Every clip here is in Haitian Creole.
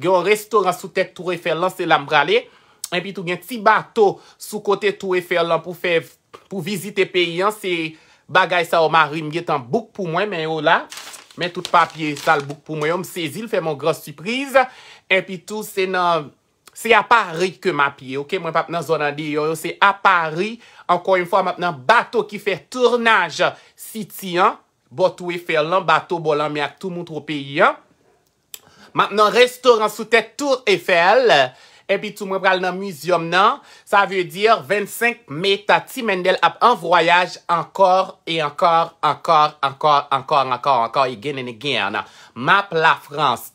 gen yon restoran sou tek tou e fer lan, se lam brale, en pi tou gen ti bato sou kote tou e fer lan pou visite pe yon, se bagay sa ou marim, gen tan bouk pou mwen, men yo la, men tout papye sal bouk pou mwen, yon msezil, fe moun gros suprise, en pi tou, se nan, se a Paris ke mapye, ok, mwen pap nan zonande yon, se a Paris, ankon yon fwa, mwen nan bato ki fer turnaj, si ti yon, bo tou e fer lan, bato bo lan mi ak tou moun tro pe yon, Mat nan Restoran Soutet Tour Eiffel, e pi tou mwen pral nan muzyom nan, sa vye dir 25 Meta Timendel ap an vroyaj ankor, e ankor, ankor, ankor, ankor, ankor, ankor, e genen e gen, nan, map la Frans.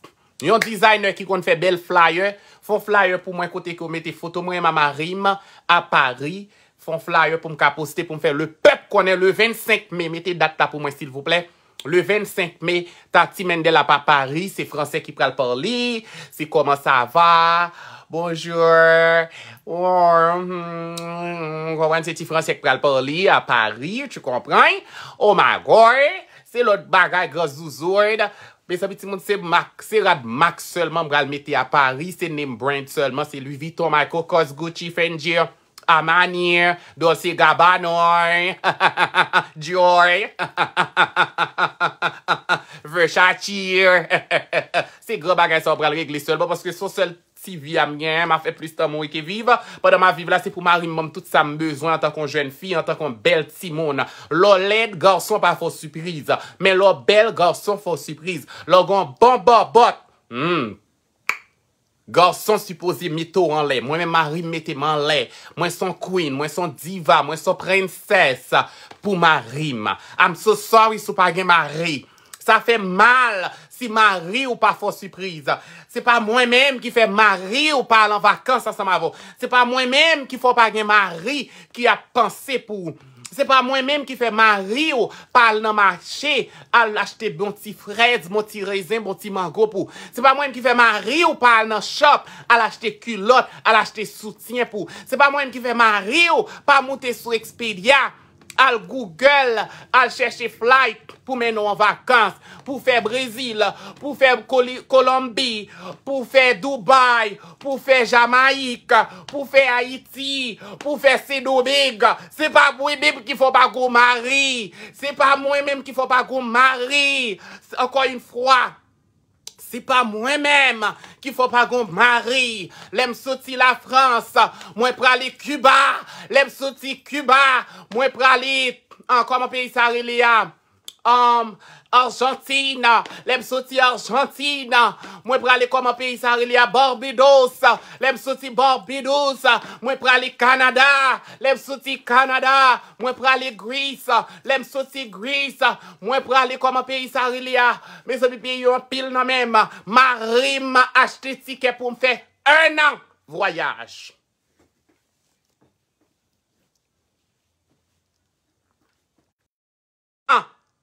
Yon dizayner ki kon fè bel flyer, fon flyer pou mwen kote ki ou mette foto mwen, a Paris, fon flyer pou mwen kaposite pou mwen fè le pep konen le 25 Meta data pou mwen, s'il vous plè. Le 25 me, ta ti men de la pa Paris, se fransek ki pral parli, se koman sa va. Bonjour. Koman bon, hmm, se ti fransek pral parli a Paris, tu kompran? O oh ma goy, se lot bagay grazouzoy da. Besan biti moun se rad mak solman mral meti a Paris, se nem brand solman, se lui viton ma kokoz gochi fendi yo. Amanir, dosi gabanoy, joy, vechatir, se gro bagay sa w pral regle sol, bo poske sou sol ti vi amyen, ma fe plist amoy ke viv, padan ma viv la se pou mari moum tout sa me bezon an tan kon jen fi, an tan kon bel ti moun, lo led garson pa fos suprise, men lo bel garson fos suprise, lo gon bon bo bot, moum, Gorson suposye mito an le. Mwen men mari mette man le. Mwen son queen, mwen son diva, mwen son prenses pou mari. I'm so sorry sou pa gen mari. Sa fe mal si mari ou pa fos suprise. Se pa mwen men ki fe mari ou pa lan vakans sa sa mavo. Se pa mwen men ki fos pa gen mari ki a panse pou. Se pa mwen menm ki fe oh. ma rio pal nan mache al lache te bonti frez, bonti rezin, bonti mango pou. Se pa mwen menm ki fe ma rio oh. pal nan shop al lache te kulot, al lache te soutien pou. Se pa mwen menm ki fe ma rio oh. pal monte sou Expedia pou. Al google, al chèche fly pou men nou an vakans, pou fè Brazil, pou fè Kolombi, pou fè Dubai, pou fè Jamaik, pou fè Haiti, pou fè Sedoubeg. Se pa mwen mèm ki fò pa gomari, se pa mwen mèm ki fò pa gomari, ankon yon fwa. se pa mwen menm ki fwa pa gon mari, lèm soti la Frans, mwen pralit Cuba, lèm soti Cuba, mwen pralit anka mwen peyi Sarilia. Arjantina, lèm soti Arjantina, mwen prale koma pe isari liya Barbidos, lèm soti Barbidos, mwen prale Kanada, lèm soti Kanada, mwen prale Greece, lèm soti Greece, mwen prale koma pe isari liya, mwen sobi pe yon pil nan mèm, ma rim ma achte sike pou mfe enan voyaj.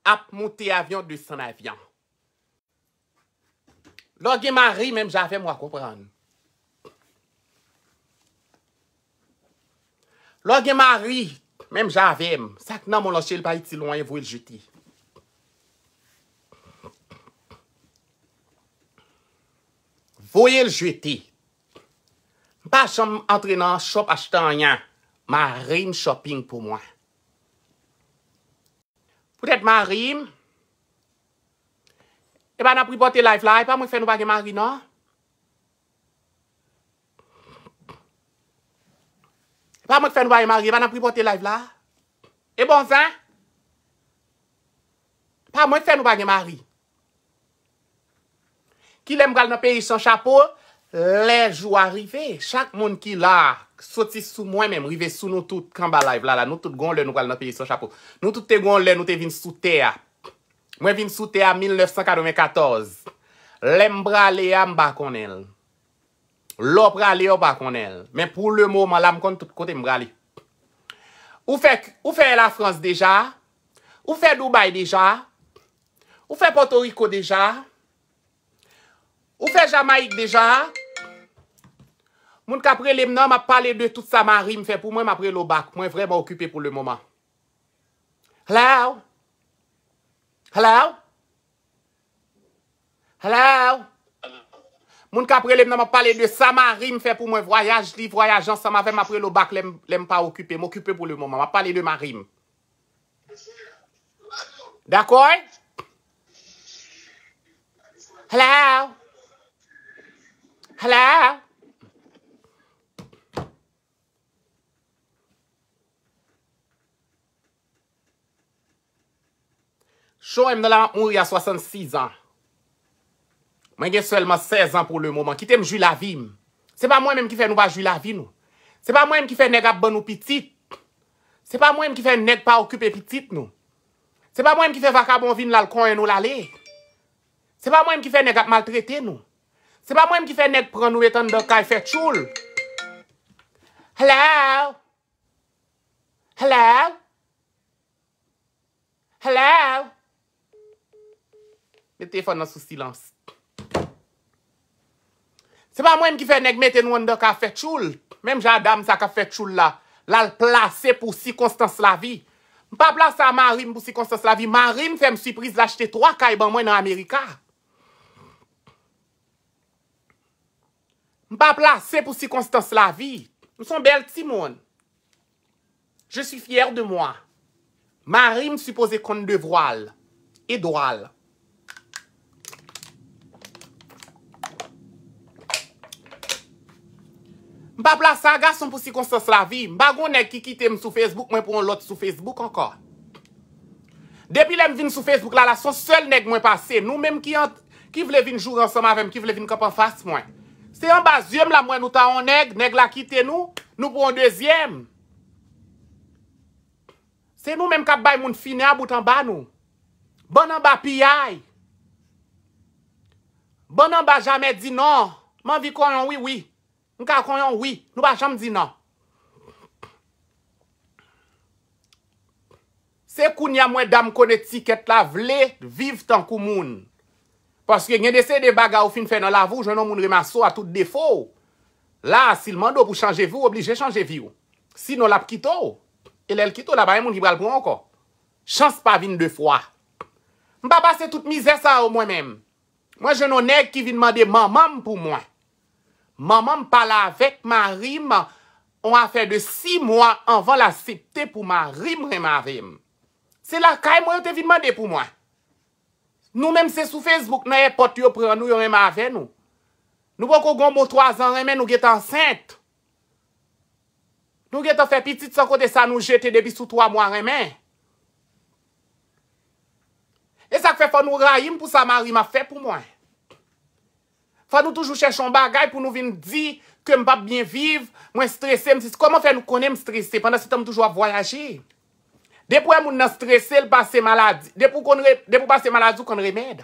ap mouti avyon de san avyon. Logi mary, menm javem wakopran. Logi mary, menm javem, sak nan moun loche l bay ti lwanyen voyel jwete. Voyel jwete. Mpa chanm antre nan shop ashtanyan, mma rin shopping pou mwen. Pwede marim, e ba nan pripote laif la, e pa mwen fè nou bagye marim nan? E pa mwen fè nou bagye marim, e ba nan pripote laif la? E bon zan? E pa mwen fè nou bagye marim? Ki lem gal nan peyi san chapo, lej ou arive, chak moun ki la. Soti sou mwen menm, rive sou nou tout kamba live. Lala, nou tout gon lè nou wale nou peyi sou chapo. Nou tout te gon lè nou te vin sou teya. Mwen vin sou teya 1994. Lè mbra le a mba konel. Lop rale yo bakonel. Men pou le mouman, lal mkon tout kote mbra li. Ou fek, ou fek la Frans deja? Ou fek Dubai deja? Ou fek Puerto Rico deja? Ou fek Jamaik deja? Ou fek? Moun ka prelem nan, ma pale de tout sa marim fe pou mwen ma prelo bak. Mwen vreman okupe pou le mouman. Hello? Hello? Hello? Moun ka prelem nan, ma pale de sa marim fe pou mwen voyaj li, voyaj ansan. Mwen vreman prelo bak, mwen vreman pa okupe pou le mouman. Ma pale de marim. D'akoy? Hello? Hello? Hello? Chou em de la moun y a 66 an. Mwen gen selman 16 an pou le mouman. Kitem jwi la vi m. Se pa mwen em ki fe nou pa jwi la vi nou. Se pa mwen em ki fe neg ap ban nou pitit. Se pa mwen em ki fe neg pa okupen pitit nou. Se pa mwen em ki fe vakabon vi nou lal konye nou lale. Se pa mwen em ki fe neg ap maltrete nou. Se pa mwen em ki fe neg pran nou etan do ka y fe choul. Hlaou. Hlaou. Hlaou. Me telefon nan sou silans. Se pa mwen ki fè neg meten wanda kafe choul, menm jan dam sa kafe choul la, la l plase pou si Konstanslavie. M pa plase a Marim pou si Konstanslavie. Marim fè m sürpriz lachete 3 ka e ban mwen nan Amerika. M pa plase pou si Konstanslavie. M son bel ti moun. Je sou fyer de mwen. Marim supose kon devroal. E doal. E doal. Mpa pla sanga son pou si konsos la vi, mpa goun neg ki kite m sou Facebook, mwen pou an lot sou Facebook anko. Depi lem vin sou Facebook la, la son sel neg mwen pase, nou menm ki vle vin joug ansama ve m, ki vle vin kap an fas mwen. Se an ba zyem la mwen nou ta an neg, neg la kite nou, nou pou an dezyem. Se nou menm kap bay moun fine a boutan ba nou. Bonan ba piyay. Bonan ba jame di nan, man vi kon an wii wii. Mwen ka akon yon wii, nou pa jom di nan. Se koun ya mwen dam koneti ket la vle, viv tan kou moun. Paske gen dese de baga ou fin fè nan la vou, jenon moun remaso a tout defo. La, si lman do pou chanje vou, oblije chanje vyou. Si non la pkito, e lel kito, la ba mwen moun jibral pou anko. Chans pa vin de fwa. Mwen pa pase tout mizè sa ou mwen men. Mwen jenon neg ki vin mande manman pou mwen. Maman m'pala vek ma rim, on a fe de 6 mwa anvan la septe pou ma rim rem avim. Se la kay mwen te vin mande pou mwen. Nou menm se sou Facebook, nou e pot yo pranou yon rem aven nou. Nou bon kou gombo 3 an remen nou get ansent. Nou get an fe pitit san kote sa nou jete debi sou 3 mwa remen. E sak fe fwa nou rayim pou sa ma rim a fe pou mwen. Fa nou toujou chèchon bagay pou nou vin di ke m pap byen viv, mwen stressem. Si se koman fè nou konen m stresse, pandan si tam toujou ap voyaje. Depou e moun nan stresse l basè maladi. Depou basè maladi ou kon remèd.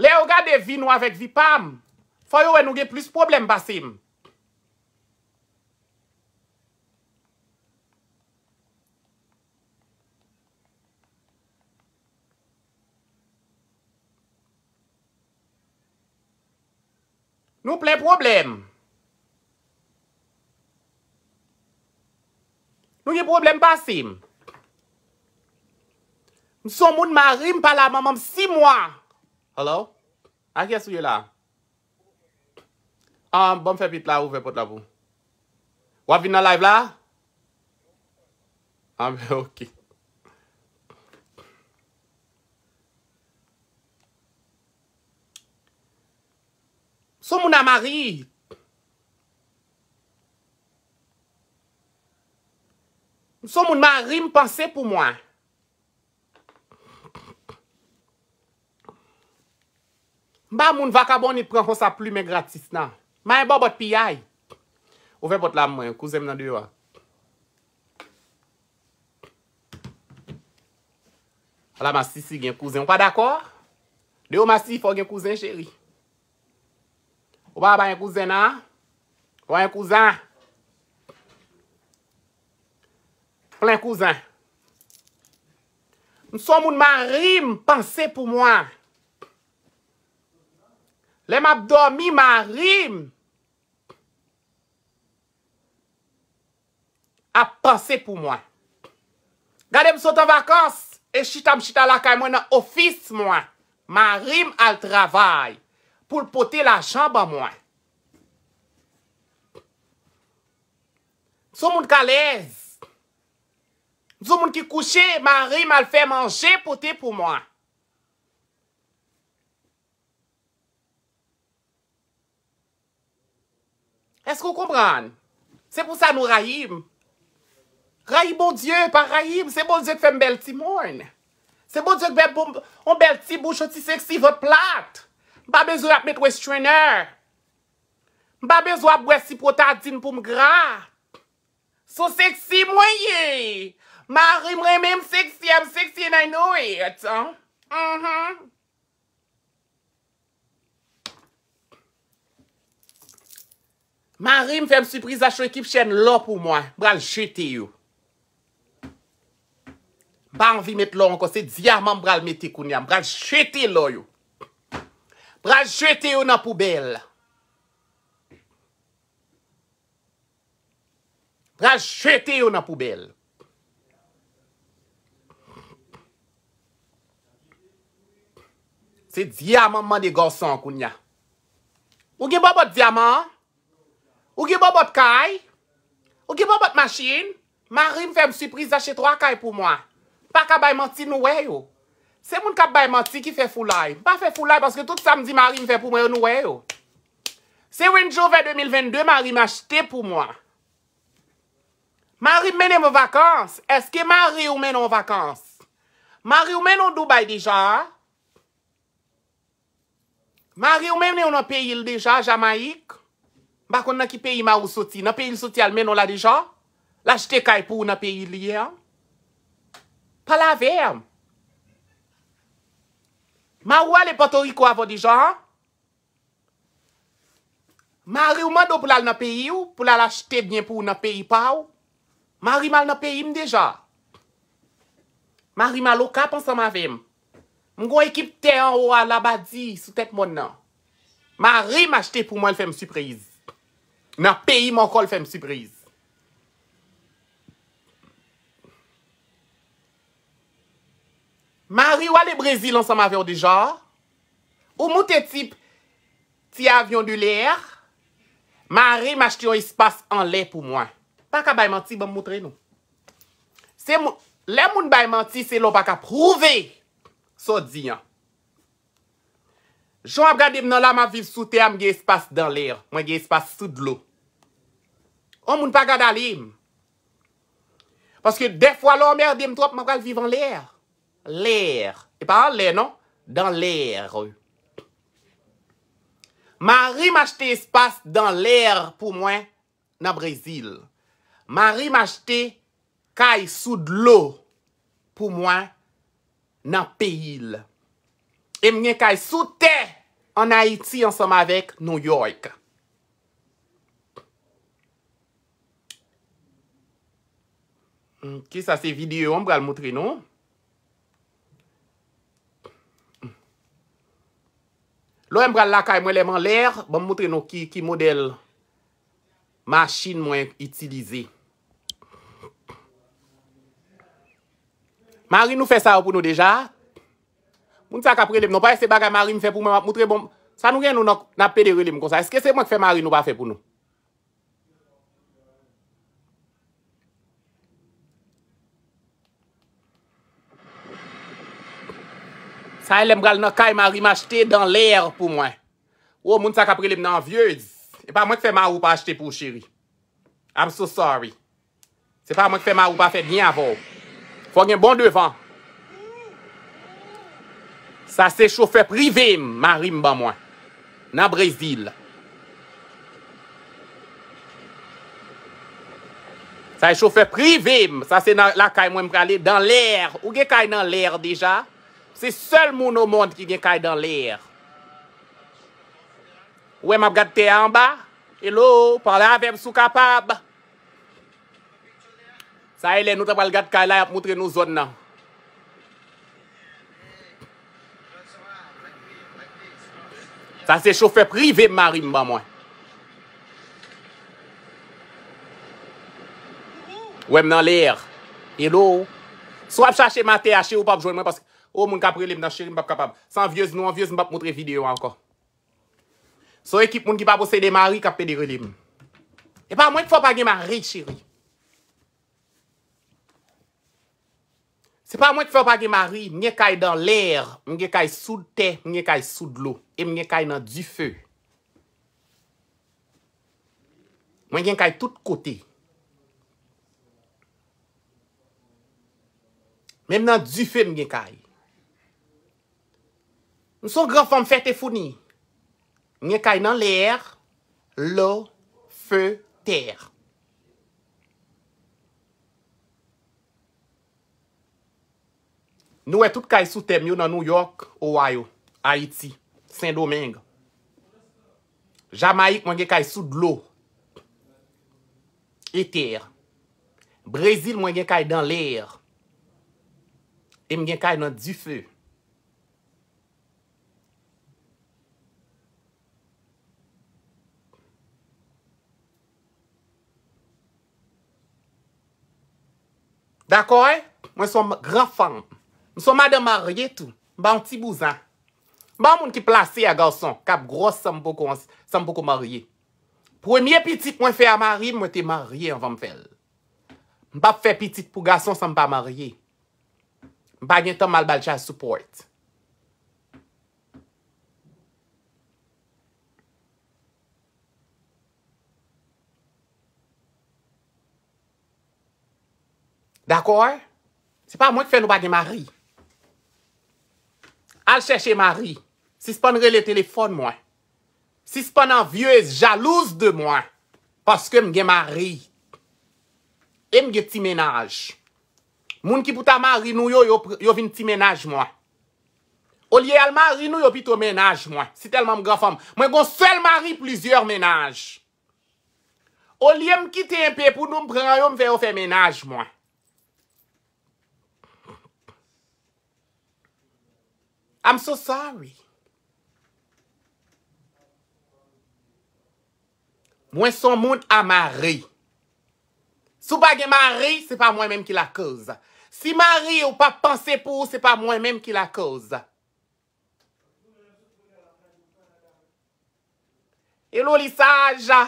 Le yo gade vi nou avèk vi pam, fò yo wè nou gen plus problem basèm. Nou ple problem. Nou ye problem pasim. M son moun ma rim pala mamam si mwa. Hello? Ake asu ye la? A, bom fe vit la ouve pot la vou. Wap vin na live la? A, be ok. Soun moun a mari. Soun moun mari m'pense pou mwen. Mba moun vakabon ni pren kon sa plume gratis nan. Mwen bo bot piyay. Ouve bot la mwen, kouzem nan deyo a. Ala masi si gen kouzem. Ou pa d'akor? Deyo masi, fò gen kouzem chéri. Ou ba ba yon kouzen a? Ou yon kouzen? Plen kouzen. M sou moun ma rim panse pou mwen. Le map do mi ma rim ap panse pou mwen. Gade m sou tan vakans e chita m chita la kaj mwen nan ofis mwen. Ma rim al travay. pou l'pote la chamba mwen. Sou moun kalèz. Sou moun ki kouchè, mary m'al fè manjè, pote pou mwen. Eskou koumbran? Se pou sa nou rayim. Rayim bon dieu, pa rayim, se bon dieu k fèm bel ti moun. Se bon dieu k fèm bon- bel ti, bou choti seksi, vòt platte. Mba bezwa ap met wey strainer. Mba bezwa ap wey si potadin pou mgra. Sou seksi mwenye. Mba rim reme mseksi, mseksi nan nouye. Etyan. Mba mhm. rim fem suprise a sho ekip chen lo pou mwen. Bral chete yo. Ban vi met lon kon se diyaman bral meti koun yan. Bral chete lo yo. Pra jwete yo nan poubel. Pra jwete yo nan poubel. Se diyaman man e gosan koun ya. Ou ge bo bot diyaman? Ou ge bo bot kay? Ou ge bo bot masyin? Marim fèm sürpriz ache 3 kay pou mwa. Pak a bay manti nou we yo. Se moun kap bay mati ki fe fulay. Ba fe fulay, baske tout samdi mari mi fe pou mwen noue yo. Se wèn jo vè 2022, mari mi achete pou mwen. Mari m menè m wakans. Eske mari ou menon wakans? Mari ou menon Dubai deja? Mari ou menon w nan peyil deja, Jamaik? Bakon nan ki peyil ma ou soti. Nan peyil soti almenon la deja? La chete Kaipou ou nan peyil liye? Pa la verm. Mwa wale patori kwa avon dijan. Mwa re ouman do pou lal na peyi ou, pou lal achete dnyen pou ou na peyi pa ou. Mwa re mal na peyi m dejan. Mwa re mal okan pan sa ma vey m. Mwen gwen ekip te an wala badi sou tet moun nan. Mwa re m achete pou mwen fèm suprise. Na peyi m ankol fèm suprise. Ma ri wale Brezi lan sa ma vyon di jor, ou moun te tip ti avyon di lèr, ma ri m'achte yon espas an lè pou mwen. Paka baymanti, bom moutre nou. Lè moun baymanti, se lò baka prouve, so di yon. Joun ap gade m nan la ma viv sou tè am ge espas dan lèr, mwen ge espas sou d'lò. O moun pa gade alèm. Paske def wala omer dem trop, mwen kal viv an lèr. Lèr. E pa an lè, non? Dan lèr. Ma ri majte espas dan lèr pou mwen nan Brezil. Ma ri majte kay sou d'lo pou mwen nan peyil. E mwen kay sou te an Haiti ansama vek New York. Ok, sa se videyo mwen bral moutre nou. Lo m bral lakay mwen lèm an lèr, bom m moutre nou ki model machin mwen itilize. Marino fè sa ou pou nou deja? Moun sa kapre lèm nou, pa ese bagay Marino fè pou m, moutre bon, sa nou gen nou nap pedere lèm kon sa, eske se mwen k fè Marino ba fè pou nou? Sa e lem bral nan kay marim achete dan lèr pou mwen. Ou moun sa kaprelem nan vieuz. E pa mwen kfe mar ou pa achete pou chéri. I'm so sorry. Se pa mwen kfe mar ou pa fè dnyan vò. Fò gwen bon devan. Sa se choufe privem marim ban mwen. Nan Brezil. Sa e choufe privem. Sa se la kay mwen bralem dan lèr. Ou ge kay nan lèr deja? Se sol moun ou moun ki gen kay dan lèyè. Ouè m ap gade te an ba? Hello? Parle avèm sou kapab? Sa e lèyè nou tra pal gade kay la ap moutre nou zon nan. Sa se choufe privè m marim ban mwen. Ouè m nan lèyè. Hello? So ap chache m a te ache ou pa ap jwenn mwen paskè. Ou oh, moun kap relem nan cheri mbap kapab. San viez nou, an viez mbap motre video anko. So ekip moun ki pa bose de mari kap pedi relem. E pa mwen ki fwa pa gen mari cheri. Se pa mwen ki fwa pa gen mari, mwen kay dan lèr, mwen kay sou de te, mwen kay sou de lo. E mwen kay nan di fè. Mwen gen kay tout kote. Mwen gen kay nan di fè mwen gen kay. Nou sou gra fòm fète founi. Nyen kay nan lèyèr, er, lò, fè, tèr. Nou wè e tout kay sou tem yo nan New York, Ohio, Haiti, Saint-Domingue. Jamaik mwen gen kay sou d'lò. E tèr. Brezil mwen gen kay dan lèyèr. Er. E mwen gen kay nan di fèr. Dakoy, mwen son gra fang, mwen son madan marye tou, mba an ti bouzan. Mba an moun ki plase ya gason, kap gros san mbo ko marye. Premye pitik mwen fe a marye, mwen te marye an vam fel. Mba fe pitik pou gason san mba marye. Mba gen ton mal balcha support. D'akor? Se pa mwen ki fè nou ba gen mari? Al chèche mari, s'ispan re le telefon mwen. S'ispan an viez, jalouse de mwen. Paske mwen gen mari. Mwen gen ti menaj. Moun ki pouta mari nou yo, yo vin ti menaj mwen. O liye al mari nou, yo pitou menaj mwen. Se telman mwen gafan mwen. Mwen gon sel mari, plizyeur menaj. O liye mwen kite yon pe, pou nou mpran yo, mwen yo fè menaj mwen. I'm so sorry. Mwen son moun a mari. Sou pa gen mari, se pa mwen menm ki la koz. Si mari ou pa panse pou, se pa mwen menm ki la koz. E loli saj, ja.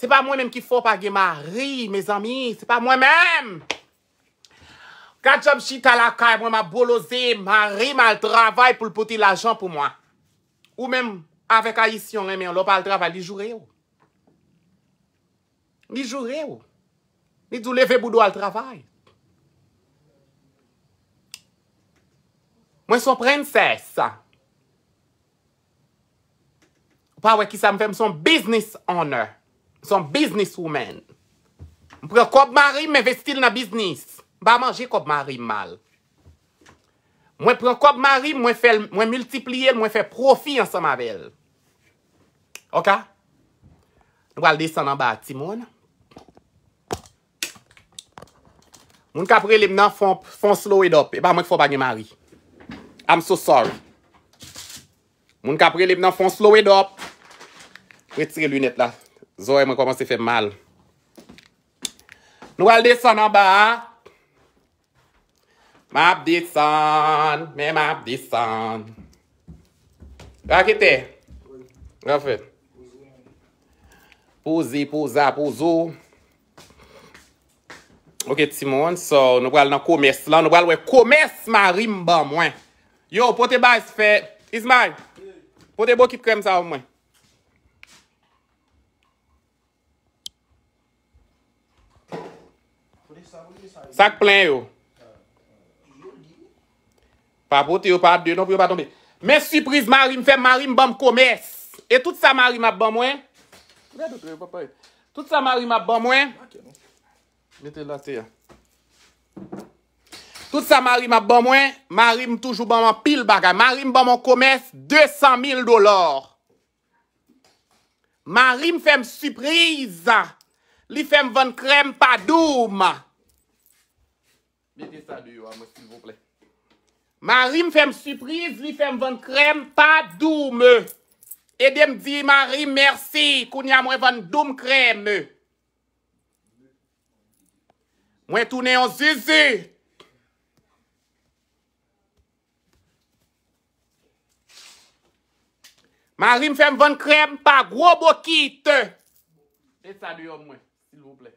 Se pa mwen menm ki fò pa gen mari, me zami, se pa mwen menm. Kan jom chita la kay, mwen ma boloze, mwen rime al travay pou l poti l ajan pou mwen. Ou men, avek a yisyon, mwen lop al travay, li jure yo. Li jure yo. Li djou leve boudou al travay. Mwen son prenses. Ou pa wek isa mwem son business owner. Son business woman. Mwen prekob mwen rime, mwen vestil na biznis. Ba manje kop marim mal. Mwen pren kop marim, mwen multiplye, mwen fe profi an sa mavel. Ok? Nou al desan an ba timon. Mwen kapre li mnen fon slow it up. E ba mwen ki fwa banyan marim. I'm so sorry. Mwen kapre li mnen fon slow it up. Retire lunet la. Zoye mwen koman se fe mal. Nou al desan an ba... Ma ap di san, me ma ap di san. Gwa ki te? Gwa fet? Pozi, poza, pozo. Ok, Simon, so nou gwal nan koumes lan, nou gwal wè koumes ma rimba mwen. Yo, pote ba is fe. Isman, pote bo ki krem sa ou mwen. Sak plen yo. Pa pote ou pa apde, nou pou yo pa tombe. Men sürpriz, marim fem, marim bom komes. E tout sa marim ap bomwen. Tout sa marim ap bomwen. Tout sa marim ap bomwen, marim toujou bomwen pil bagay. Marim bomwen komes, 200.000 dolar. Marim fem sürpriz. Li fem ven krem pa doum. Neti sa diyo a men s'il vous plait. Marim fèm sürpriz, li fèm vèm krem pa doum. E dem di, Marim, mersi, koun ya mwen vèm doum krem. Mwen toune yon zeze. Marim fèm vèm krem pa grobo kit. E salyon mwen, s'il vous plè.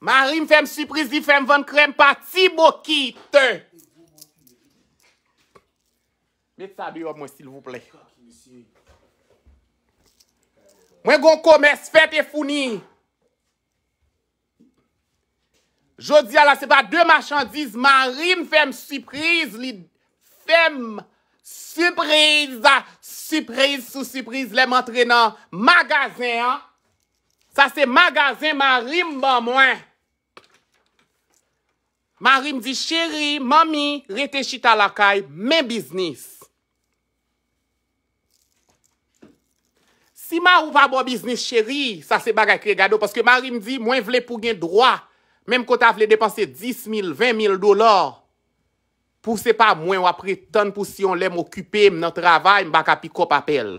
Ma rim fèm sürpriz li fèm vèm krem pa ti bokit. Met sa bi yo mwen sil vople. Mwen gon komes fèt e founi. Jodi ala se pa dèm achandiz. Ma rim fèm sürpriz li fèm sürpriz. Sürpriz sou sürpriz li mèm antrenan magazin an. Sa se magazin marim ba mwen. Marim di, cheri, mami, rete chita lakay, men biznis. Si ma ou va bo biznis, cheri, sa se bagay kregado. Paske marim di, mwen vle pou gen droa. Menm kota vle depanse 10.000, 20.000 dolar. Pouse pa mwen wapre ton pousi yon lem okupe mnen travay mbak api kop apel.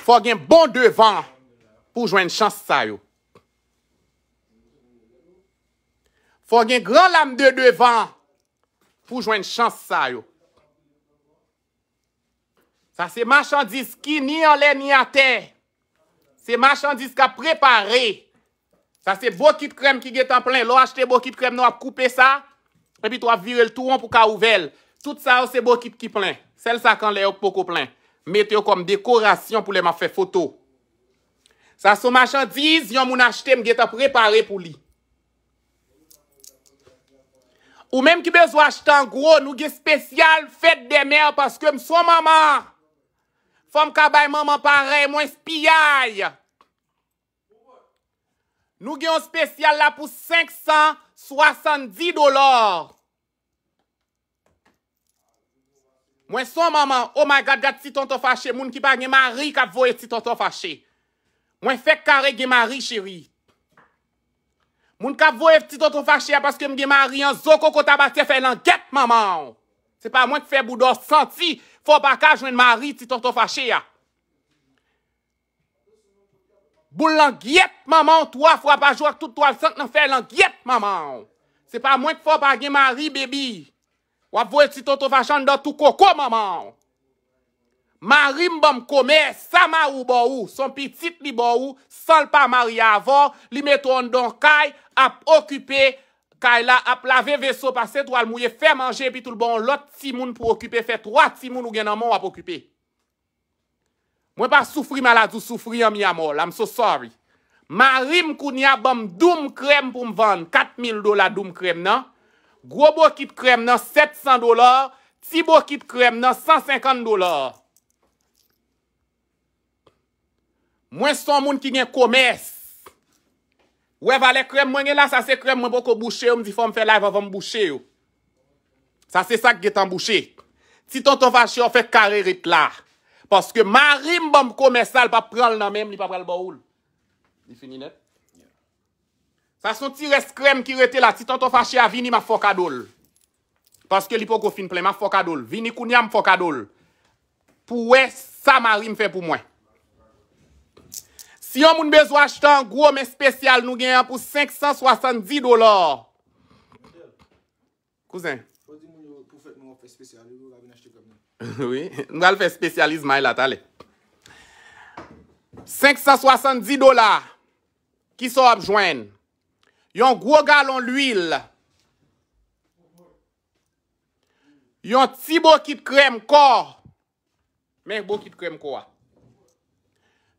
Fò gen bon devan pou jwen chans sa yo. Fò gen gran lam de devan pou jwen chans sa yo. Sa se machandis ki ni an lè ni a te. Se machandis ka prepare. Sa se bokit krem ki getan plen. Lo achete bokit krem nou a koupe sa. Epi to a vire l touon pou ka ouvel. Tout sa ou se bokit ki plen. Sel sa kan lè ou poko plen. Mete yo kom dekorasyon pou lèman fè foto. Sa sou machandiz, yon moun achete mwen gè ta prepare pou li. Ou mèm ki bezwa achete an gro, nou gè spesyal fèt de mèr paske m sou maman. Fòm kabay maman pare, mwen spiay. Nou gè yon spesyal la pou 570 dolar. Mwen son maman, omagat oh gat titon to fache, moun ki pa gen mari, kap voye titon to fache. Mwen fek kare gen mari, cheri. Moun kap voye titon to fache ya, paske m gen mari, an zoko kota batye, fè lanket, maman. Se pa mwen ki fè boudo, santi, fò baka, jwen mari, titon to fache ya. Boul lanket, maman, toa fwa pa jwa k tout toal sank nan fè lanket, maman. Se pa mwen ki fò baka gen mari, bebi. Wap vwe ti to to fachan do tou koko maman. Marim bom kome, sa ma ou bo ou, son pi tit li bo ou, sol pa maria avor, li meton don kay ap okupe, kay la ap lave veso pase, to al mouye fe manje pi tout bon lot si moun pou okupe, fe 3 si moun ou gen nan mou ap okupe. Mwen pa soufri maladou, soufri yon mi amol, am so sorry. Marim kounia bom doum krem pou m vande, 4000 dola doum krem nan, Gwo bo ki te krem nan 700 dolar, ti bo ki te krem nan 150 dolar. Mwen son moun ki gen komes. We vale krem, mwen gen la sa se krem, mwen bo ko boucher, mwen di fò m fè la, vò m boucher yo. Sa se sa ki gen tan boucher. Ti ton to vache, wò fè kare rit la. Paske ma rim bom komes sal, pa pral nan men, ni pa pral baoul. Ni fininet. Sa son ti res krem ki rete la, ti ton ton fache a vini ma fokadol. Paske li pou kofin ple, ma fokadol. Vini koun ya m fokadol. Pou we, sa mari m fe pou mwen. Si yon moun bezwa achetan, gwo men spesyal nou genyan pou 570 dolar. Kouzen? Oui, nou al fe spesyalizma e lat, ale. 570 dolar. Ki so abjwenne? Yon gwo galon l'wil. Yon ti bokit krem kor. Men bokit krem kwa.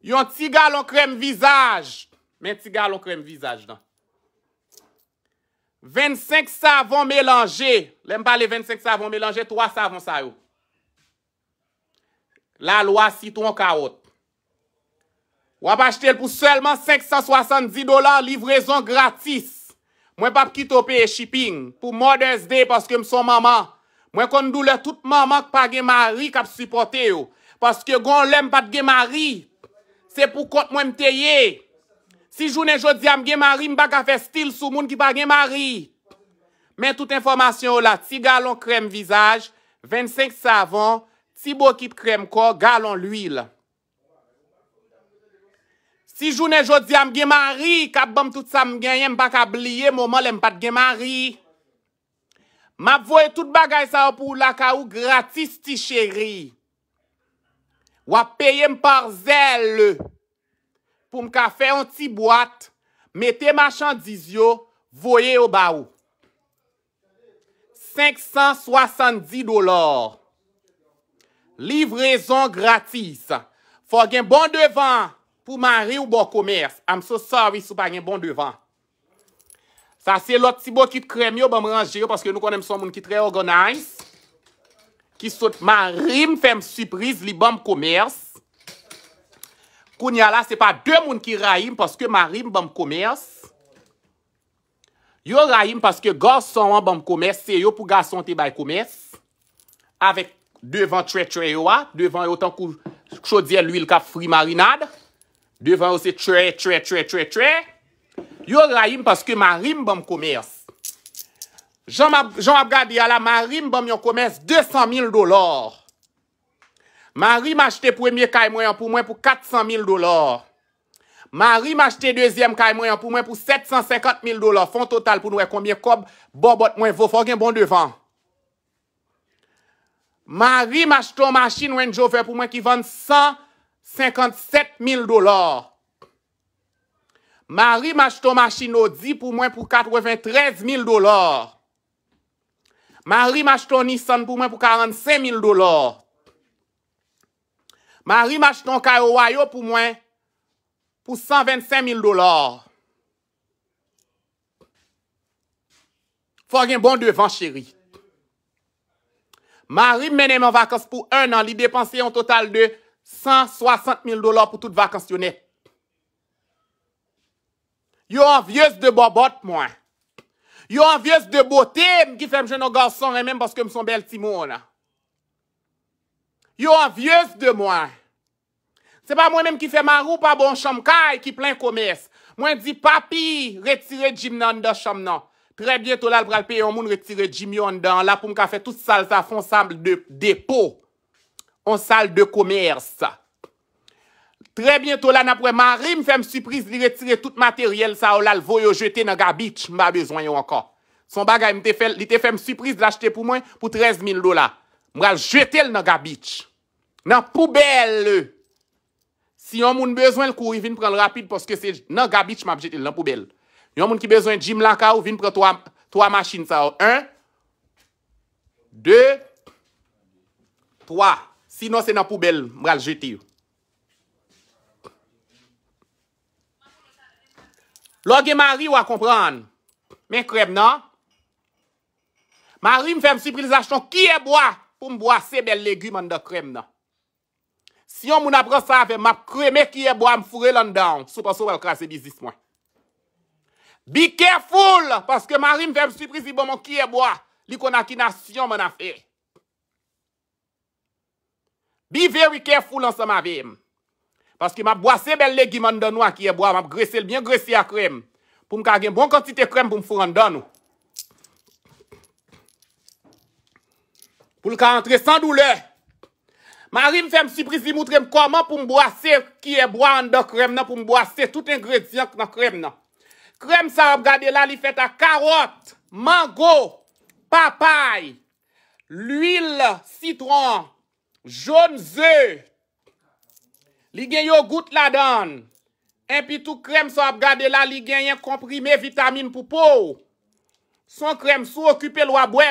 Yon ti galon krem vizaj. Men ti galon krem vizaj dan. 25 savon melange. Lem pale 25 savon melange, 3 savon sa yo. La lwa, siton, kaot. Wap achete pou selman 570 dolar livrezon gratis. Mwen pa pkito pe e shipping pou modern zde paske mson maman. Mwen kondou le tout maman ki pa genmari kap sipote yo. Paske goun lem pat genmari. Se pou kont mwen mteye. Si jounen jodi am genmari mba ka fe stil sou moun ki pa genmari. Men tout informasyon yo la. Ti galon krem vizaj, 25 savan, ti bokip krem kor, galon lwil. Ti jounen jodi am gemari, kap bom tout sa mgenyen baka blye, mouman lem pat gemari. Map voye tout bagay sa wap ou laka ou gratis ti cheri. Wap peyen par zel, pou mka fe yon ti boat, mete machandiz yo, voye yo ba ou. 570 dolar. Livrezon gratis. Fwa gen bon devan, Ou mare ou bon komers. Am so sorry sou pa gen bon devan. Sa se lot si bo ki krem yo bon rangye yo. Paske nou konem son moun ki tre organize. Ki sot marim fem sürpriz li bon komers. Kounyala se pa de moun ki rayim paske marim bon komers. Yo rayim paske gason wan bon komers. Se yo pou gason te bay komers. Avek devan tre tre yo a. Devan yo tan kou kso di el uil kap fri marinade. Devan ou se tre, tre, tre, tre, tre. Yo rayim paske ma rim bom komeyos. Jean-Abdou Gaddi ala, ma rim bom yon komeyos 200.000 dolar. Ma rim achete premye kaymoyan pou mwen pou 400.000 dolar. Ma rim achete dezyem kaymoyan pou mwen pou 750.000 dolar. Fon total pou nou e komye kob bon bot mwen vo. Fok gen bon devan. Ma rim achete ou machin ou enjover pou mwen ki vande 100.000 dolar. 57.000 dolar. Marim achton machin nou di pou mwen pou 93.000 dolar. Marim achton Nissan pou mwen pou 45.000 dolar. Marim achton kayawayo pou mwen pou 125.000 dolar. Fò gen bon devan chéri. Marim menen mwen vakans pou 1 nan li depanse yon total de... 160.000 dolar pou tout vakasyonet. Yo an vieuse de bo bot mwen. Yo an vieuse de botem ki fem jenon ganson, remen paske m son bel timon. Yo an vieuse de mwen. Se pa mwen menm ki fem a rou pa bon chomkay ki plen komes. Mwen di papi, retire jim nan da chom nan. Prebne to la l pralpe yon moun retire jim yon dan. La pou m ka fe tout salta fon sabl depo. On sal de komers sa. Tre bientou la nan pre, ma rim fem supris li retire tout materyel sa ou la l vo yo jete nan gabich mba bezwen yo anka. Son bagay li te fem supris l achete pou mwen pou 13.000 dola. Mba jete l nan gabich. Nan poubel le. Si yon moun bezwen l kou, vin pren rapide poske se nan gabich mba jete l nan poubel. Yon moun ki bezwen jim lanka ou vin pren 3 masjine sa ou. 1 2 3 Sinon se nan poubel mral jeti ou. Logi mari wakopran, men krem nan, mari mfèm sürprizasyon, kiye bwa pou mbwa se bel legume an da krem nan. Siyon moun apresave, map kremen kiye bwa mfure lan dan, sou pa sou wal krasi bizis mwen. Be careful, paske mari mfèm sürprizasyon, kiye bwa li konakina siyon moun apre. Be very careful ansa ma vey m. Paske m ap boase bel legim an do nou an ki e boan. M ap gresel, m yon gresel a krem. Poum ka gen bon kontite krem poum foun an do nou. Poum ka antre san doule. Ma rim se m siprizi moutre m koman poum boase ki e boan an do krem nan. Poum boase tout ingredient nan krem nan. Krem sa ap gade la li feta karot, mango, papay. L'huil citron. Joun ze, li gen yo gout la dan, en pi tou krem so ap gade la, li gen yon komprime vitamine pou pou, son krem sou okupe lwa bwe,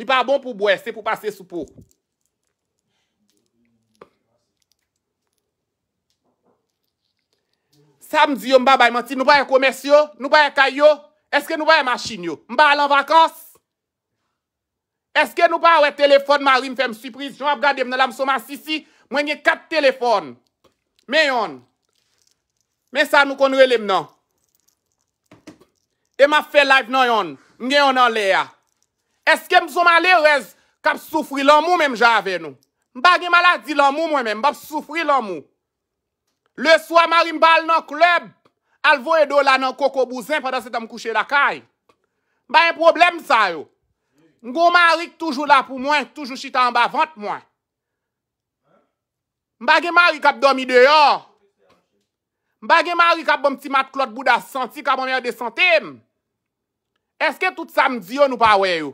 li pa bon pou bwe, se pou pase sou pou. Samdi yo mba bay manti, nou bay komers yo, nou bay kay yo, eske nou bay masin yo, mba alan vakans? Eske nou pa wè telefon marim fèm sürpriz, joun ap gade mnè la msouma sisi, mwenye kat telefon. Mè yon, mè sa nou konwè lè mnan. Eman fè like nan yon, mwenye yon nan lè ya. Eske msouma lè wèz kap soufri lan mou mèm jave nou. Mba gen maladi lan mou mwenmèm, bap soufri lan mou. Le souwa marim bal nan klèb, alvo e do la nan koko bouzèm padan se tam kouche lakay. Mba yon problem sa yo. Ngo ma rik toujou la pou mwen, toujou chita an ba vant mwen. Mbagye ma rik ap domi deyo. Mbagye ma rik ap bom ti mat klot bouda santi kabon mer de santem. Eske tout sa mdiyo nou pa weyo?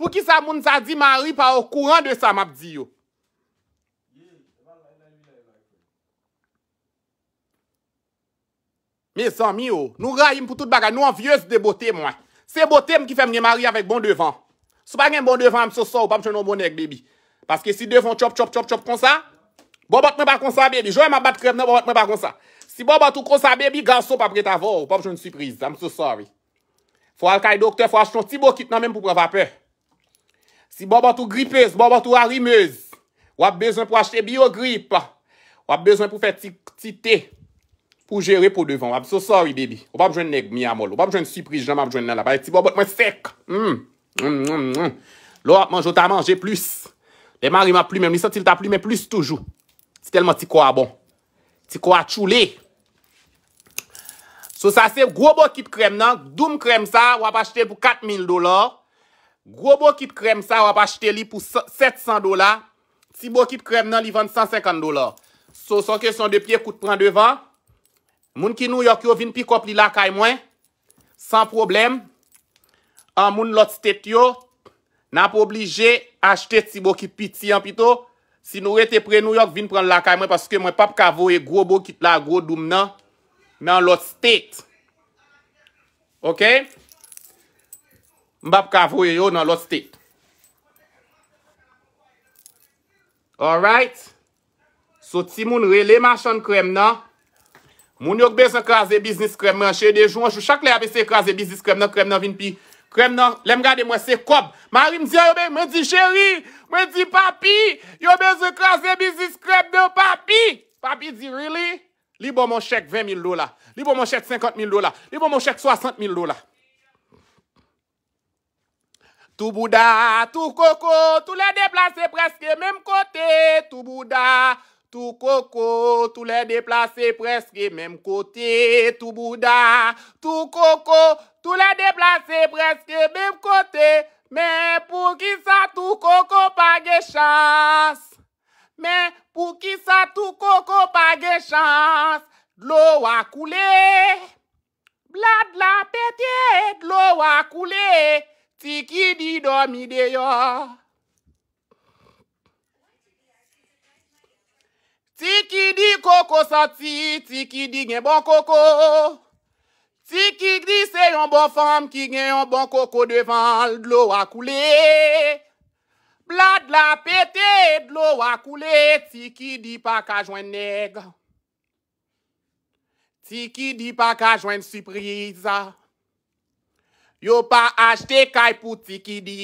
Pou ki sa moun sa di ma rik pa ou kouran de sa mabdiyo? Me san miyo, nou rayim pou tout baga nou an viez de bote mwen. Se botem ki fèm gen mari avèk bon devan. Sou pa gen bon devan amso so ou pa mè chè non bonèk, baby. Paske si devan chop chop chop chop kon sa, bo bat mè pa kon sa, baby. Jouè mè non, bat kreb nan, bo bat mè pa kon sa. Si bo bat non, ou kon sa, baby, gansou pa prè ta vò ou pa mè chè nè surprise, amso sorry. Fò alkay doktor, fò achè ton ti bo kit nan mè mè pou prè vapè. Si bo bat ou gripez, bo bat ou harimez, wap bezon pou achè biogripe, wap bezon pou fè ti te. Ou jere pou devan wap. So sorry baby. Ou wap jwen nek miyamol. Ou wap jwen supris. Jwen wap jwen nan la. Pari ti bo bot mwen sek. Mm. Mm, mm, Lo wap manjot a manje plus. De marim a plume. Ni sot il ta plume plus toujou. Ti telman ti kwa bon. Ti kwa chou li. So sa se wap gwo bokit krem nan. Doum krem sa wap achete pou 4.000 dolar. Gwo bokit krem sa wap achete li pou 700 dolar. Ti bokit krem nan li vande 150 dolar. So son kesyon de piye koute pran devan. Moun ki New York yo vin pikop li lakay mwen, san problem, an moun lot state yo, nan pou oblije, achete ti bo ki piti an pito, si nou re te pre New York, vin pran lakay mwen, paske mwen pap kavowe, gro bo ki la gro dum nan, nan lot state. Ok? Mbap kavowe yo nan lot state. Alright? So ti moun re, le machan krem nan, Moun yo kbe se kaze biznis krem nan, chede jou anjou, chak le a be se kaze biznis krem nan, krem nan vin pi. Krem nan, lem gade mwen se kob. Marim di, yo be, mwen di cheri, mwen di papi, yo be se kaze biznis krem nan, papi. Papi di, really? Li bon mwen chek 20 000 dola, li bon mwen chek 50 000 dola, li bon mwen chek 60 000 dola. Tou bouda, tou koko, tou le deplase preske, menm kote, tou bouda. Tou koko, tou le deplase preske menm kote, tou bouda, tou koko, tou le deplase preske menm kote, men pou ki sa tou koko page chans, men pou ki sa tou koko page chans, dlo wakule, bladla petye, dlo wakule, ti ki di do mi deyo, Ti ki di koko sa ti, ti ki di gen bon koko. Ti ki di se yon bon fom ki gen yon bon koko devan. Dlo wakule, blad la pete, dlo wakule. Ti ki di pa ka jwen neg. Ti ki di pa ka jwen suprisa. Yo pa achte kay pou ti ki di.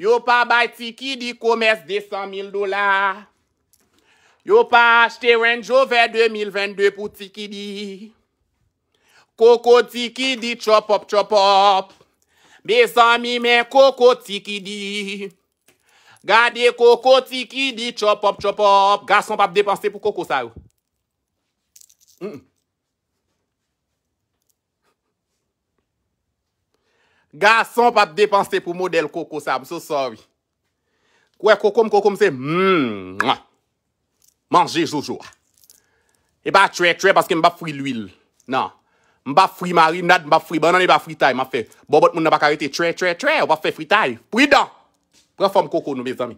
Yo pa bay ti ki di komes de san mil dola. Yo pa, jte wèn jo vè 2022 pou tiki di. Koko tiki di, tchopop tchopop. Bez an mi men, koko tiki di. Gade koko tiki di, tchopop tchopop. Gason pa p depanse pou koko sa ou. Gason pa p depanse pou model koko sa ou. So sorry. Kwe koko m koko m se. Hmm, Mwaa. Manje joujou. E ba tre tre baske mba fri l'wil. Nan. Mba fri mari, mnad mba fri. Banan e ba fritay ma fe. Bobot moun nan baka rete tre tre tre. Ou ba fe fritay. Pridan. Prenform koko nou bezami.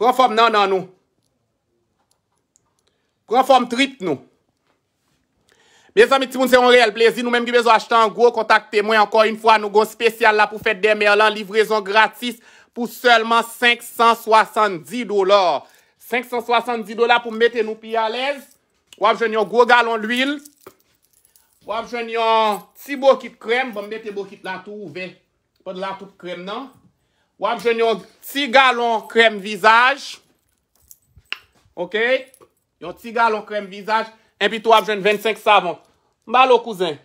Prenform nan nan nou. Prenform trip nou. Bezami, ti moun se yon reyel plezi. Nou menm ge bezou achetan. Go kontakte mwen anko yon fwa nou. Gon spesyal la pou fet de merlan. Livrezon gratis. pou selman 570 dolar. 570 dolar pou mbete nou pi alèz. Wap jen yon gwo galon l'wil. Wap jen yon ti bokit krem. Bon mbete bokit lantou non? ou ven. Po d'lantou krem nan. Wap jen yon ti galon krem vizaj. Ok? Yon ti galon krem vizaj. En pi tou wap jen 25 savon. Mba lo kouzen.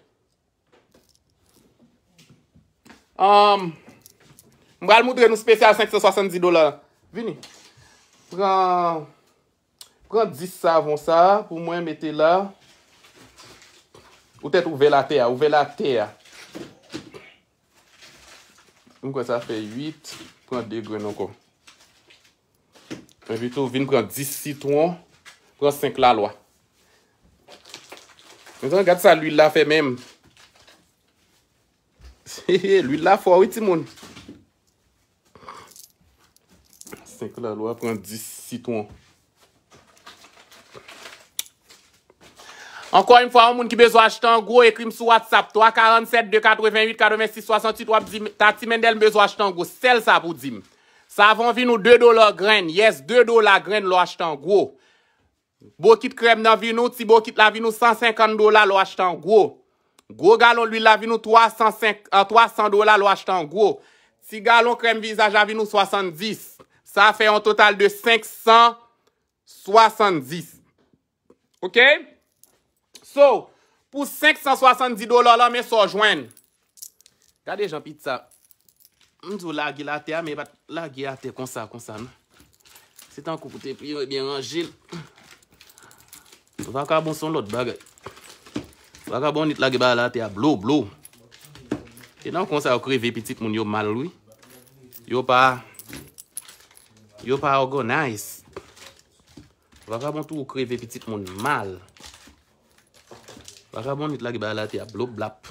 Amm. Um, Mbral moudre nou spesyal 570 dolar. Vini. Pren. Pren 10 sa avon sa. Pou mwen mette la. Ou tete ouve la te ya. Ouve la te ya. Mwen kwen sa fe 8. Pren 2 gren ankon. Mwen vito vini pren 10 citron. Pren 5 la lwa. Mwen zan gade sa lwil la fe menm. Lwil la fo witi moun. 5 la, lwa pren 10, 6, 3. Ankon yon fwa, yon moun ki bezo achetan, gwo, ekrim sou WhatsApp, 347-288-426-68, tatimendel bezo achetan, gwo, sel sa pou dim. Sa avon vi nou 2 do la gren, yes, 2 do la gren lwa achetan, gwo. Bokit krem nan vi nou, ti bokit la vi nou 150 do la lwa achetan, gwo. Gwo galon lwi la vi nou 300 do la lwa achetan, gwo. Ti galon krem vizaj la vi nou 70, 10, Sa fè yon total de 570. Ok? So, pou 570 dolar la men so jwen. Kade jan pizza. Mn zo lagi la te a me bat lagi la te konsa konsan. Se tan koupou te priyo e bien an jil. Sva ka bon son lot bagay. Sva ka bon nit lagi ba la te a blo blo. E nan konsa yo kreve pitik moun yo maloui. Yo pa... Yo pa orgo, nice. Vakabon tou kreve pitit moun mal. Vakabon nit lage balate a blop blap.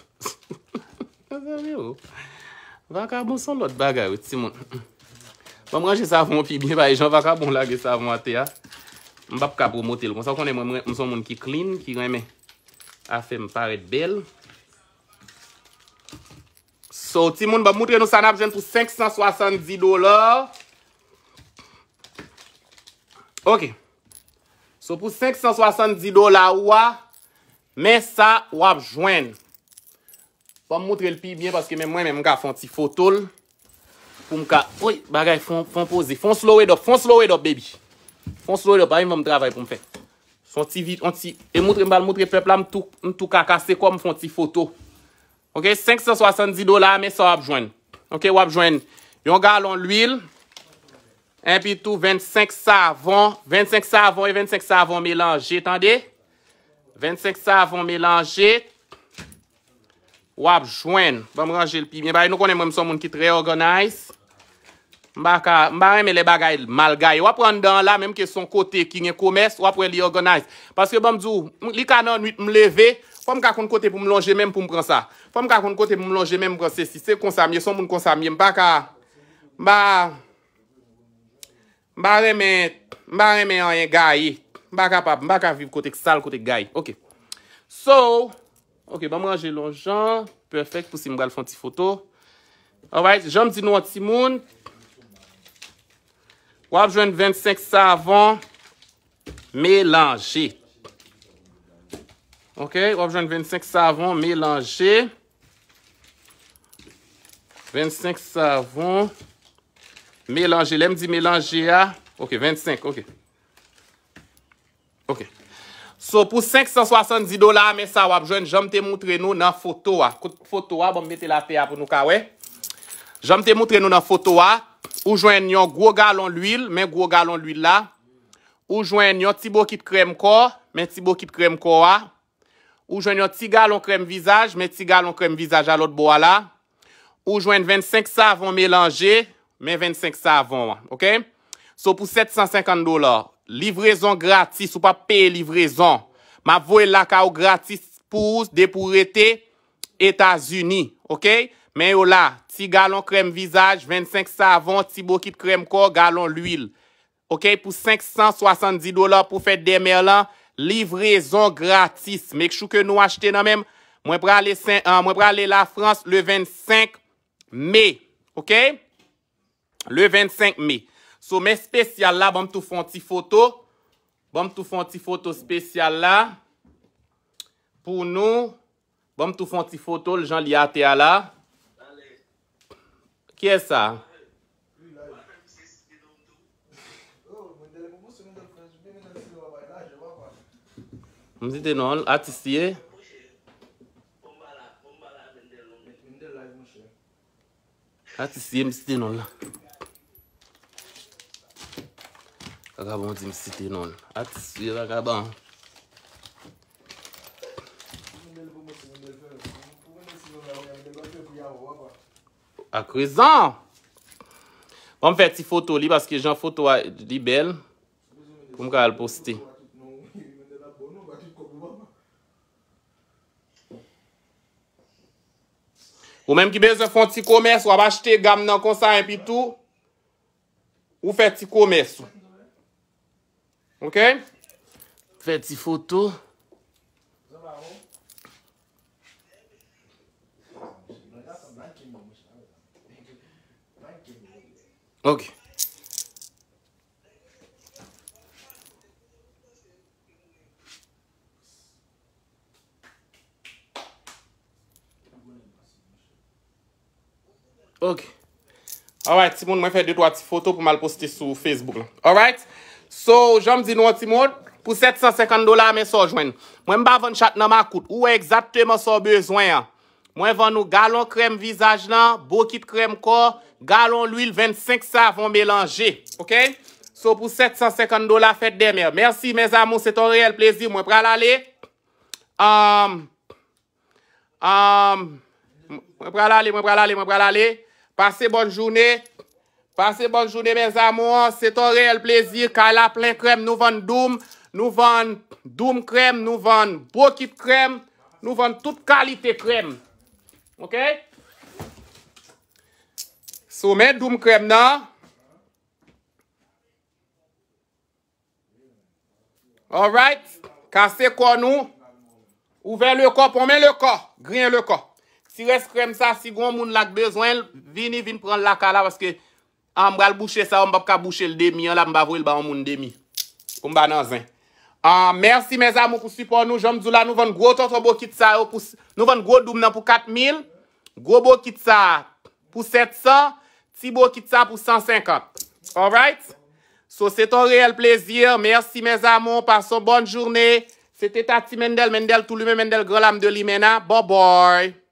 Vakabon son lot bagay we ti moun. Vam raje savon pi biye baye, jen vakabon lage savon ate a. Mbap kabromote loun. Mwen son moun ki clean, ki reme a fe mparet bel. So ti moun, ba moutre nou sanap jen pou 570 dolar. Ok, so pou 570 do la wwa, me sa wap jwen. Pwa m moutre l pi byen paske men mwen men mwen ka fwanti fotol. Pwom ka, oi bagay fwampoze, fwans lowe do, fwans lowe do baby. Fwans lowe do, bayi m wap dravay pou m fek. Fwanti vit, fwanti, e moutre mbal moutre pepla m tou kakase kwa m fwanti fotol. Ok, 570 do la me sa wap jwen. Ok, wap jwen. Yon ga lon lwil. En pi tout, 25 savon. 25 savon et 25 savon mélanger. Tande? 25 savon mélanger. Wap, jwen. Vam ranger l'pi. Mye baye, nou konen mwen son moun ki te reorganize. Mba ka, mba reme le bagay mal gaye. Wap rande dan la, mwen ke son kote ki nye koumès, wap wè li organize. Paske vam djou, li kanan nwit mle ve, fòm kakon kote pou mlonje mèm pou mpran sa. Fòm kakon kote pou mlonje mèm pou mpran se si. Se konsamye, son moun konsamye. Mba ka, mba... Mba remen, mba remen yon yon gayi. Mba kapap, mba kapav kote sal, kote gayi. Ok. So, ok, ba mwen jelon jan. Perfekt pou si mwen gal fon ti foto. Alright, jan mdi nou an ti moun. Wap jwen 25 savon. Melanje. Ok, wap jwen 25 savon. Melanje. 25 savon. Melanje, lem di melanje ya. Ok, 25, ok. Ok. So, pou 570 dola, men sa wap jwen jom te moutre nou nan fotowa. Fotowa, bom mette la pe ya pou nou kawe. Jom te moutre nou nan fotowa. Ou jwen yon gwo galon l'huil, men gwo galon l'huil la. Ou jwen yon ti bo kit krem ko, men ti bo kit krem ko ya. Ou jwen yon ti galon krem vizaj, men ti galon krem vizaj alot bo la. Ou jwen 25 sa avon melanje. Men 25 savon, ok? So pou 750 dolar, livrezon gratis ou pa pe livrezon. Ma vwe la ka ou gratis pou ou, de pou rete, Etats-Unis, ok? Men yo la, ti galon krem vizaj, 25 savon, ti bokit krem kor, galon l'huil, ok? Pou 570 dolar pou fet de mer lan, livrezon gratis. Mek chou ke nou achete nan men, mwen prale la Frans le 25 me, ok? Le 25 May Sou men spesyal la, bom tou fon ti foto Bom tou fon ti foto spesyal la Pou nou Bom tou fon ti foto Le jan li ate a la Ki e sa? Mzite non, ati siye Ati siye, mzite non la Akraban di mi site non. Ati si akraban. Akrezan. Pwem fe ti foto li paske jan foto li bel. Pwem ka al poste. Pwem ki beze fon ti komers wab achete gam nan konsan pi tou. Ou fe ti komers ou. Fè ti fòto. Ok. Ok. Alright, Simon mwen fè di wè ti fòto pou mal poste sou Facebook la. Alright? So, jom di nou a ti moun, pou 750 dola men so jwen. Mwen mba vant chat nan ma kout, ou e exactement so bezwen ya. Mwen vant nou galon krem vizaj nan, bokit krem kor, galon l'huil 25 sa vant melange. Ok? So, pou 750 dola, fèt demer. Mersi, mes amons, se ton reyel plezi. Mwen pral ale. Um, um, mwen pral ale, mwen pral ale, mwen pral ale. Pase bon jounen. Pansi bon jouni men zamo, se ton reyel plezir, ka la plen krem, nou van doum, nou van doum krem, nou van bokit krem, nou van tout kalite krem. Ok? Sou men doum krem nan. Alright? Kase kon nou, ouven le ko, pon men le ko, grin le ko. Si res krem sa, si goun moun lak bezwen, vini vin pran la ka la, weske, Am ah, bral boucher sa ou mbap ka boucher l demi. An la mbavou il ba ou moun demi. Omba nan zan. Ah, Mersi mèz amou kousipon nou. Jom djou la nouvan gwo tonton bo kit sa ou. Oh, nouvan gwo doum nan pou 4 mil. Gwo bo kit sa pou 700. Ti bo kit sa pou 150. Alright? So, se ton reyel plezi. Mersi mèz amou. Pason bon jounè. Se te ta ti mèndel mèndel. Tou lume mèndel. Gwo lam de li mèna. Bo boy!